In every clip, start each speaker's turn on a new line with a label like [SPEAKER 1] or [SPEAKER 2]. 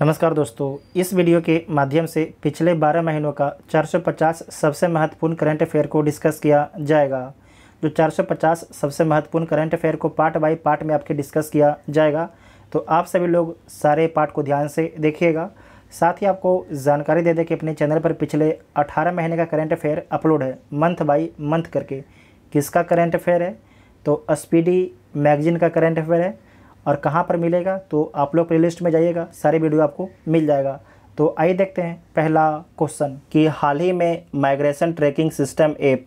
[SPEAKER 1] नमस्कार दोस्तों इस वीडियो के माध्यम से पिछले 12 महीनों का 450 सबसे महत्वपूर्ण करंट अफेयर को डिस्कस किया जाएगा जो 450 सबसे महत्वपूर्ण करंट अफेयर को पार्ट बाय पार्ट में आपके डिस्कस किया जाएगा तो आप सभी लोग सारे पार्ट को ध्यान से देखिएगा साथ ही आपको जानकारी दे दें कि अपने चैनल पर पिछले अठारह महीने का करंट अफेयर अपलोड है मंथ बाई मंथ करके किसका करंट अफेयर है तो स्पीडी मैगजीन का करंट अफेयर है और कहाँ पर मिलेगा तो आप लोग प्ले में जाइएगा सारे वीडियो आपको मिल जाएगा तो आइए देखते हैं पहला क्वेश्चन कि हाल ही में माइग्रेशन ट्रैकिंग सिस्टम ऐप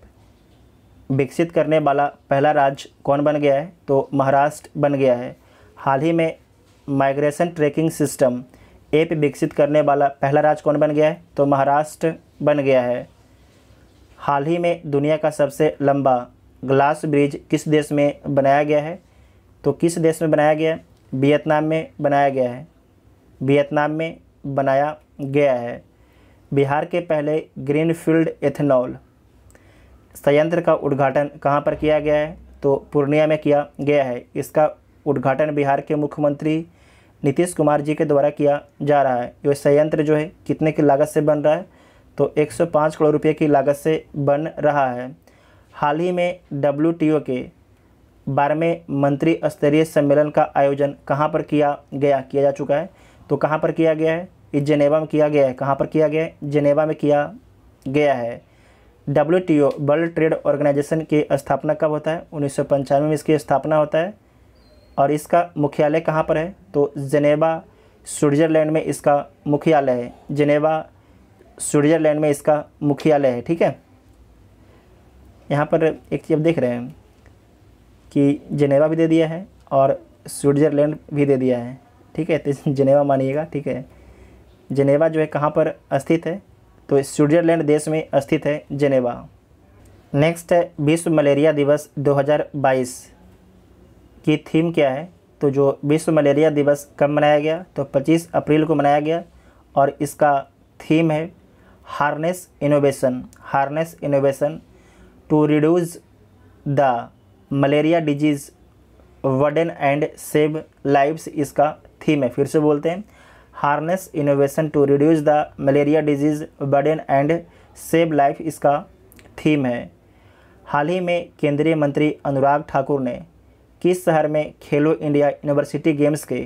[SPEAKER 1] विकसित करने वाला पहला राज्य कौन बन गया है तो महाराष्ट्र बन गया है हाल ही में माइग्रेशन ट्रैकिंग सिस्टम ऐप विकसित करने वाला पहला राज्य कौन बन गया है तो महाराष्ट्र बन गया है हाल ही में दुनिया का सबसे लंबा ग्लास ब्रिज किस देश में बनाया गया है तो किस देश में बनाया गया है वियतनाम में बनाया गया है वियतनाम में बनाया गया है बिहार के पहले ग्रीनफील्ड एथेनॉल संयंत्र का उद्घाटन कहाँ पर किया गया है तो पूर्णिया में किया गया है इसका उद्घाटन बिहार के मुख्यमंत्री नीतीश कुमार जी के द्वारा किया जा रहा है ये संयंत्र जो है कितने की लागत से बन रहा है तो 105 करोड़ रुपये की लागत से बन रहा है हाल ही में डब्ल्यू के बारहवें मंत्री स्तरीय सम्मेलन का आयोजन कहाँ पर किया गया किया जा चुका है तो कहाँ पर किया गया है इस जेनेवा में किया गया है कहाँ पर किया गया है जेनेवा में किया गया है W T O World Trade Organization की स्थापना कब होता है उन्नीस में इसकी स्थापना होता है और इसका मुख्यालय कहाँ पर है तो जेनेवा स्विट्ज़रलैंड में इसका मुख्यालय है जेनेवा स्विट्ज़रलैंड में इसका मुख्यालय है ठीक है यहाँ पर एक चीज़ देख रहे हैं कि जनेवा भी दे दिया है और स्विट्ज़रलैंड भी दे दिया है ठीक है तो जनेवा मानिएगा ठीक है जनेवा जो है कहाँ पर स्थित है तो स्विट्ज़रलैंड देश में स्थित है जनेवा नेक्स्ट है विश्व मलेरिया दिवस 2022 की थीम क्या है तो जो विश्व मलेरिया दिवस कब मनाया गया तो 25 अप्रैल को मनाया गया और इसका थीम है harness innovation harness innovation to reduce the malaria disease burden and save lives इसका थीम है फिर से बोलते हैं harness innovation to reduce the malaria disease burden and save life इसका थीम है हाल ही में केंद्रीय मंत्री अनुराग ठाकुर ने किस शहर में खेलो इंडिया यूनिवर्सिटी गेम्स के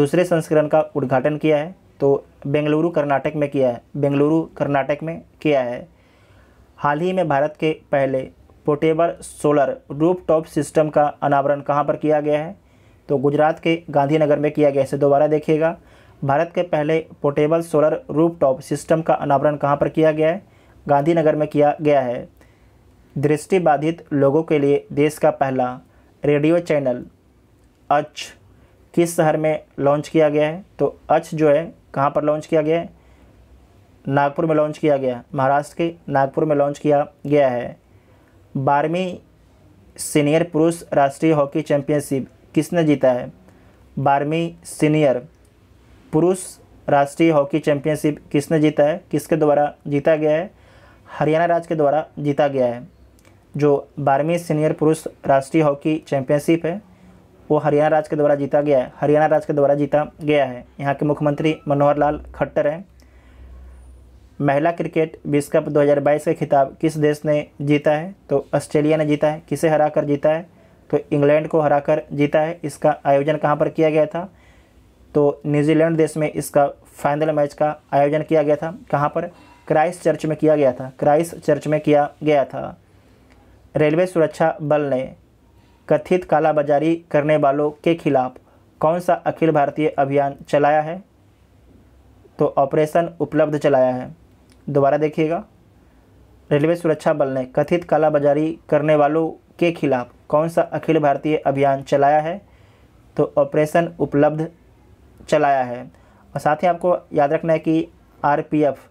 [SPEAKER 1] दूसरे संस्करण का उद्घाटन किया है तो बेंगलुरु कर्नाटक में किया है बेंगलुरु कर्नाटक में किया है हाल ही में भारत के पहले portable solar rooftop system का अनावरण कहाँ पर किया गया है तो गुजरात के गांधीनगर में किया गया इसे दोबारा देखिएगा भारत के पहले portable solar rooftop system का अनावरण कहाँ पर किया गया है गांधीनगर में किया गया है दृष्टिबाधित लोगों के लिए देश का पहला रेडियो चैनल अच किस शहर में लॉन्च किया गया है तो अच जो है कहाँ पर लॉन्च किया गया है नागपुर में लॉन्च किया गया महाराष्ट्र के नागपुर में लॉन्च किया गया है बारहवीं सीनियर पुरुष राष्ट्रीय हॉकी चैंपियनशिप किसने जीता है बारहवीं सीनियर पुरुष राष्ट्रीय हॉकी चैंपियनशिप किसने जीता है किसके द्वारा जीता गया है हरियाणा राज्य के द्वारा जीता गया है जो बारहवीं सीनियर पुरुष राष्ट्रीय हॉकी चैंपियनशिप है वो हरियाणा राज्य के द्वारा जीता गया है हरियाणा राज्य के द्वारा जीता गया है यहाँ के मुख्यमंत्री मनोहर लाल खट्टर हैं महिला क्रिकेट विश्व कप 2022 का खिताब किस देश ने जीता है तो ऑस्ट्रेलिया ने जीता है किसे हरा कर जीता है तो इंग्लैंड को हरा कर जीता है इसका आयोजन कहाँ पर किया गया था तो न्यूजीलैंड देश में इसका फाइनल मैच का आयोजन किया गया था कहाँ पर क्राइस्ट चर्च में किया गया था क्राइस्ट चर्च में किया गया था रेलवे सुरक्षा बल ने कथित कालाबाजारी करने वालों के खिलाफ कौन सा अखिल भारतीय अभियान चलाया है तो ऑपरेशन उपलब्ध चलाया है दोबारा देखिएगा रेलवे सुरक्षा बल ने कथित कालाबाजारी करने वालों के खिलाफ कौन सा अखिल भारतीय अभियान चलाया है तो ऑपरेशन उपलब्ध चलाया है और साथ ही आपको याद रखना है कि आरपीएफ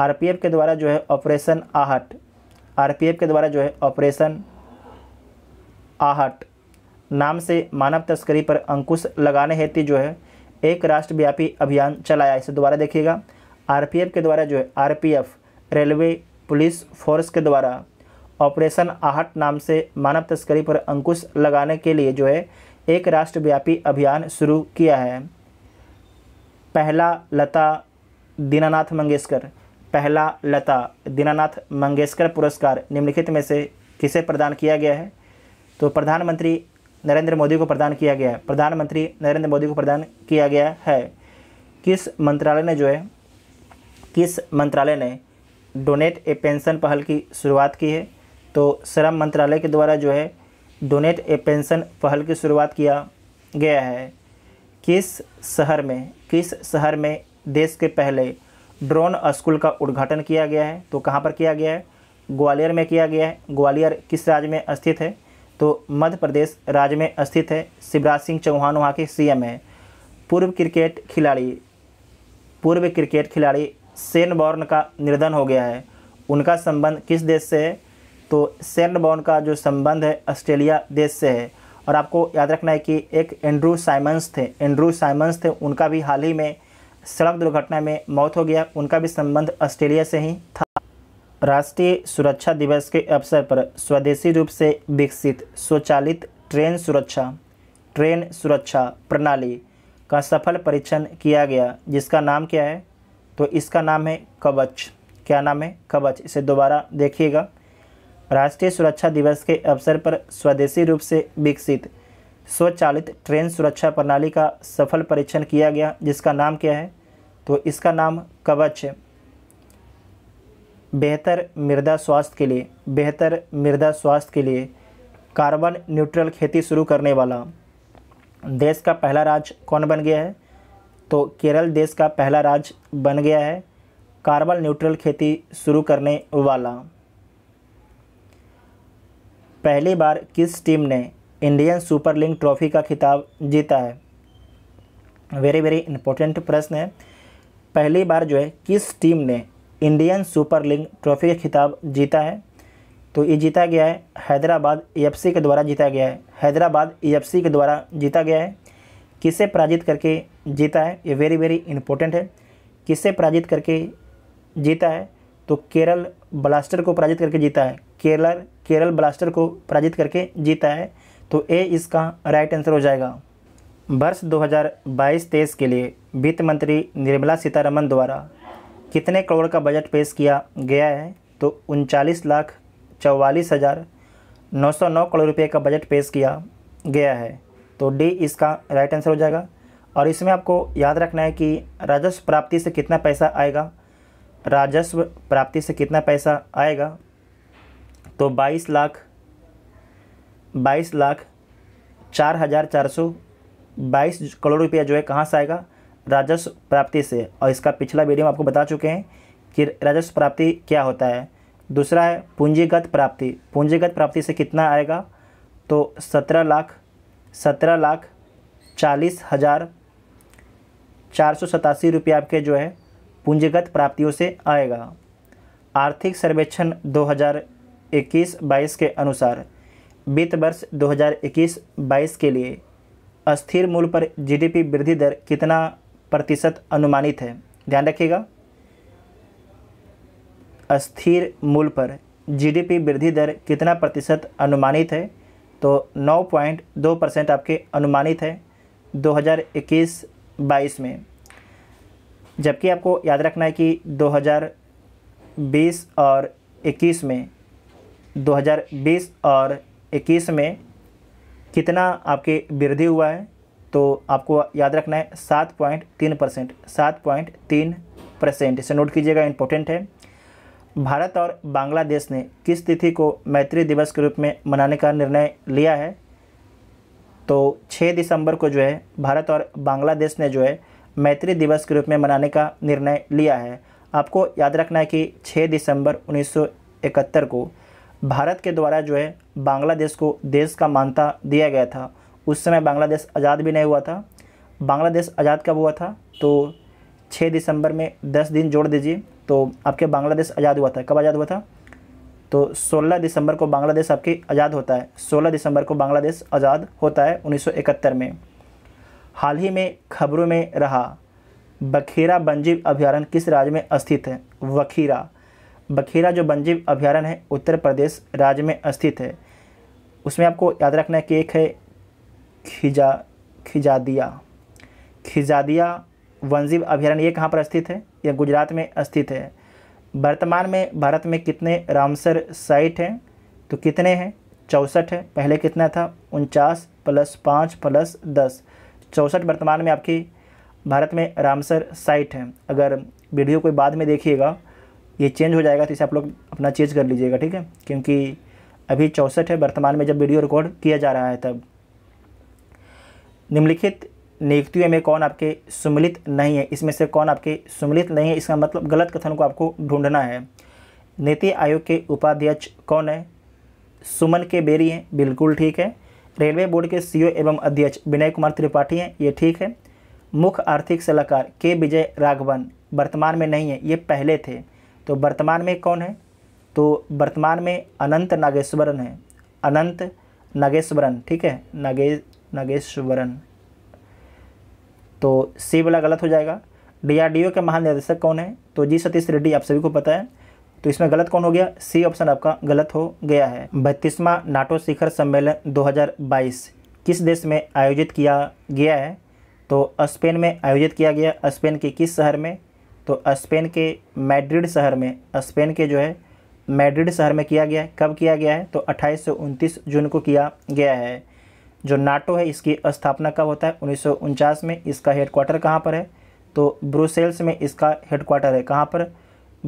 [SPEAKER 1] आरपीएफ के द्वारा जो है ऑपरेशन आहट आरपीएफ के द्वारा जो है ऑपरेशन आहट नाम से मानव तस्करी पर अंकुश लगाने हेतु जो है एक राष्ट्रव्यापी अभियान चलाया इसे दोबारा देखिएगा आरपीएफ के द्वारा जो है आरपीएफ रेलवे पुलिस फोर्स के द्वारा ऑपरेशन आहट नाम से मानव तस्करी पर अंकुश लगाने के लिए जो है एक राष्ट्रव्यापी अभियान शुरू किया है पहला लता दीनानाथ मंगेशकर पहला लता दीनानाथ मंगेशकर पुरस्कार निम्नलिखित में से किसे प्रदान किया गया है तो प्रधानमंत्री नरेंद्र मोदी को प्रदान किया गया है प्रधानमंत्री नरेंद्र मोदी को प्रदान किया गया है किस मंत्रालय ने जो है किस मंत्रालय ने डोनेट ए पेंशन पहल की शुरुआत की है तो श्रम मंत्रालय के द्वारा जो है डोनेट ए पेंशन पहल की शुरुआत किया गया है किस शहर में किस शहर में देश के पहले ड्रोन स्कूल का उद्घाटन किया गया है तो कहाँ पर किया गया है ग्वालियर में किया गया है ग्वालियर किस राज्य में स्थित है तो मध्य प्रदेश राज्य में स्थित है शिवराज सिंह चौहान वहाँ के सीएम है पूर्व क्रिकेट खिलाड़ी पूर्व क्रिकेट खिलाड़ी सेनबॉर्न का निर्धन हो गया है उनका संबंध किस देश से है तो सेनबॉर्न का जो संबंध है ऑस्ट्रेलिया देश से है और आपको याद रखना है कि एक एंड्रू साइमंस थे एंड्रू साइमंस थे उनका भी हाल ही में सड़क दुर्घटना में मौत हो गया उनका भी संबंध ऑस्ट्रेलिया से ही था राष्ट्रीय सुरक्षा दिवस के अवसर पर स्वदेशी रूप से विकसित स्वचालित ट्रेन सुरक्षा ट्रेन सुरक्षा प्रणाली का सफल परीक्षण किया गया जिसका नाम क्या है तो इसका नाम है कवच क्या नाम है कवच इसे दोबारा देखिएगा राष्ट्रीय सुरक्षा दिवस के अवसर पर स्वदेशी रूप से विकसित स्वचालित ट्रेन सुरक्षा प्रणाली का सफल परीक्षण किया गया जिसका नाम क्या है तो इसका नाम कवच है बेहतर मृदा स्वास्थ्य के लिए बेहतर मृदा स्वास्थ्य के लिए कार्बन न्यूट्रल खेती शुरू करने वाला देश का पहला राज्य कौन बन गया है तो केरल देश का पहला राज्य बन गया है कार्बन न्यूट्रल खेती शुरू करने वाला पहली बार किस टीम ने इंडियन सुपर लीग ट्रॉफी का खिताब जीता है वेरी वेरी इंपॉर्टेंट प्रश्न है पहली बार जो है किस टीम ने इंडियन सुपर लीग ट्रॉफी का खिताब जीता है तो ये जीता गया है हैदराबाद एफ के द्वारा जीता गया है हैदराबाद एफ के द्वारा जीता गया है किसे पराजित करके जीता है ये वेरी वेरी इंपॉर्टेंट है किसे पराजित करके जीता है तो केरल ब्लास्टर को पराजित करके जीता है केरल केरल ब्लास्टर को पराजित करके जीता है तो ए इसका राइट आंसर हो जाएगा वर्ष 2022 हज़ार के लिए वित्त मंत्री निर्मला सीतारमन द्वारा कितने करोड़ का बजट पेश किया गया है तो उनचालीस लाख चौवालीस हज़ार नौ सौ नौ करोड़ रुपये का बजट पेश किया गया है तो डी इसका राइट आंसर हो जाएगा और इसमें आपको याद रखना है कि राजस्व प्राप्ति से कितना पैसा आएगा राजस्व प्राप्ति से कितना पैसा आएगा तो बाईस लाख बाईस लाख चार हज़ार चार सौ बाईस करोड़ रुपया जो है कहाँ से आएगा राजस्व प्राप्ति से और इसका पिछला वीडियो में आपको बता चुके हैं कि राजस्व प्राप्ति क्या होता है दूसरा है पूंजीगत प्राप्ति पूंजीगत प्राप्ति से कितना आएगा तो सत्रह लाख सत्रह लाख चालीस हज़ार चार सौ सतासी रुपये आपके जो है पूंजीगत प्राप्तियों से आएगा आर्थिक सर्वेक्षण 2021-22 के अनुसार वित्त वर्ष 2021-22 के लिए अस्थिर मूल्य पर जीडीपी वृद्धि दर कितना प्रतिशत अनुमानित है ध्यान रखिएगा अस्थिर मूल्य पर जीडीपी वृद्धि दर कितना प्रतिशत अनुमानित है तो 9.2 परसेंट आपके अनुमानित है 2021-22 में जबकि आपको याद रखना है कि 2020 और 21 में 2020 और 21 में कितना आपके वृद्धि हुआ है तो आपको याद रखना है सात पॉइंट तीन परसेंट सात पॉइंट तीन परसेंट इसे नोट कीजिएगा इंपॉर्टेंट है भारत और बांग्लादेश ने किस तिथि को मैत्री दिवस के रूप में मनाने का निर्णय लिया है तो 6 दिसंबर को जो है भारत और बांग्लादेश ने जो है मैत्री दिवस के रूप में मनाने का निर्णय लिया है आपको याद रखना है कि 6 दिसंबर 1971 को भारत के द्वारा जो है बांग्लादेश को देश का मानता दिया गया था उस समय बांग्लादेश आज़ाद भी नहीं हुआ था बांग्लादेश आज़ाद कब हुआ था तो छः दिसंबर में दस दिन जोड़ दीजिए तो आपके बांग्लादेश आज़ाद हुआ था कब आज़ाद हुआ था तो 16 दिसंबर को बांग्लादेश आपके आज़ाद होता है 16 दिसंबर को बांग्लादेश आज़ाद होता है 1971 में हाल ही में खबरों में रहा बखेरा वनजीव अभ्यारण्य किस राज्य में स्थित है वखीरा बखेरा जो वनजीव अभ्यारण्य है उत्तर प्रदेश राज्य में स्थित है उसमें आपको याद रखना है कि एक है खिजा खिजादिया खिजादिया वनजीव अभ्यारण्य ये कहाँ पर स्थित है यह गुजरात में स्थित है वर्तमान में भारत में कितने रामसर साइट हैं तो कितने हैं चौंसठ है पहले कितना था उनचास प्लस पाँच प्लस दस चौंसठ वर्तमान में आपकी भारत में रामसर साइट हैं अगर वीडियो कोई बाद में देखिएगा ये चेंज हो जाएगा तो इसे आप लोग अपना चेंज कर लीजिएगा ठीक है क्योंकि अभी चौंसठ है वर्तमान में जब वीडियो रिकॉर्ड किया जा रहा है तब निम्नलिखित नियुक्तियों में कौन आपके सम्मिलित नहीं है इसमें से कौन आपके सम्मिलित नहीं है इसका मतलब गलत कथन को आपको ढूंढना है नीति आयोग के उपाध्यक्ष कौन है सुमन के बेरी हैं बिल्कुल ठीक है रेलवे बोर्ड के सीईओ एवं अध्यक्ष विनय कुमार त्रिपाठी हैं ये ठीक है मुख्य आर्थिक सलाहकार के विजय राघवन वर्तमान में नहीं है ये पहले थे तो वर्तमान में कौन है तो वर्तमान में अनंत नागेश्वरन है अनंत नागेश्वरन ठीक है नागे नागेश्वरन तो सी वाला गलत हो जाएगा डीआरडीओ के महानिदेशक कौन है तो जी सतीश रेड्डी आप सभी को पता है तो इसमें गलत कौन हो गया सी ऑप्शन आपका गलत हो गया है बत्तीसवां नाटो शिखर सम्मेलन 2022 किस देश में आयोजित किया गया है तो स्पेन में आयोजित किया गया स्पेन के किस शहर में तो स्पेन के मैड्रिड शहर में स्पेन के जो है मैड्रिड शहर में किया गया है कब किया गया है तो अट्ठाईस से उनतीस जून को किया गया है जो नाटो है इसकी स्थापना कब होता है उन्नीस में इसका हेडक्वार्टर कहाँ पर है तो ब्रुसेल्स में इसका हेडक्वार्टर है कहाँ पर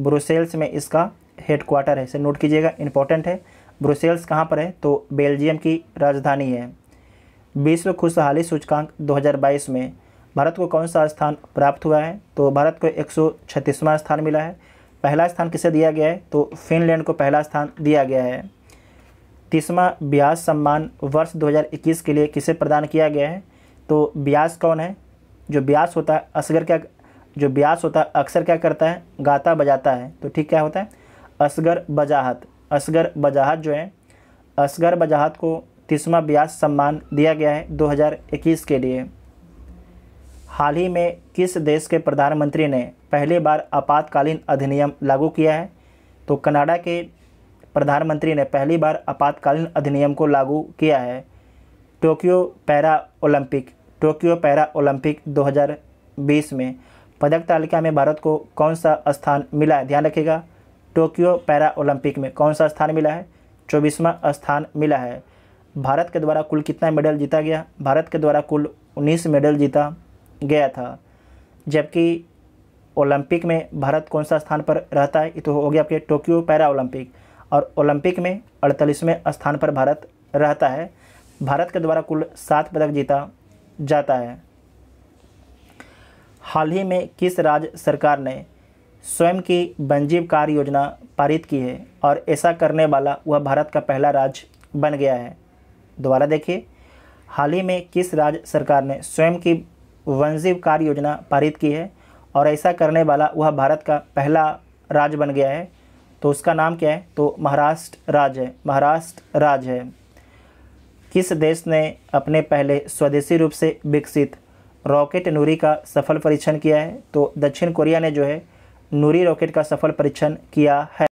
[SPEAKER 1] ब्रुसेल्स में इसका हेडक्वार्टर है इसे नोट कीजिएगा इंपॉर्टेंट है ब्रुसेल्स कहाँ पर है तो बेल्जियम की राजधानी है विश्व खुशहाली सूचकांक 2022 में भारत को कौन सा स्थान प्राप्त हुआ है तो भारत को एक स्थान मिला है पहला स्थान किसे दिया गया है तो फिनलैंड को पहला स्थान दिया गया है तीसवा ब्यास सम्मान वर्ष 2021 के लिए किसे प्रदान किया गया है तो ब्यास कौन है जो ब्यास होता है असगर क्या जो ब्यास होता है अक्सर क्या करता है गाता बजाता है तो ठीक क्या होता है असगर बजाहत असगर बजाहत जो है असगर बजाहत को तीसवा ब्यास सम्मान दिया गया है 2021 के लिए हाल ही में किस देश के प्रधानमंत्री ने पहली बार आपातकालीन अधिनियम लागू किया है तो कनाडा के प्रधानमंत्री ने पहली बार आपातकालीन अधिनियम को लागू किया है Tokyo para Olympic Tokyo para Olympic 2020 में पदक तालिका में भारत को कौन सा स्थान मिला है ध्यान रखिएगा टोक्यो पैरा ओलंपिक में कौन सा स्थान मिला है चौबीसवां स्थान मिला है भारत के द्वारा कुल कितना मेडल जीता गया भारत के द्वारा कुल 19 मेडल जीता गया था जबकि ओलंपिक में भारत कौन सा स्थान पर रहता है ये तो हो गया आपके टोक्यो पैरा ओलंपिक और ओलंपिक में अड़तालीसवें स्थान पर भारत रहता है भारत के द्वारा कुल सात पदक जीता जाता है हाल ही में किस राज्य सरकार ने स्वयं की बंजीव कार्य योजना पारित की है और ऐसा करने वाला वह भारत का पहला राज्य बन गया है दोबारा देखिए हाल ही में किस राज्य सरकार ने स्वयं की वंजीव कार्य योजना पारित की है और ऐसा करने वाला वह भारत का पहला राज्य बन गया है तो उसका नाम क्या है तो महाराष्ट्र राज्य है महाराष्ट्र राज्य है किस देश ने अपने पहले स्वदेशी रूप से विकसित रॉकेट नूरी का सफल परीक्षण किया है तो दक्षिण कोरिया ने जो है नूरी रॉकेट का सफल परीक्षण किया है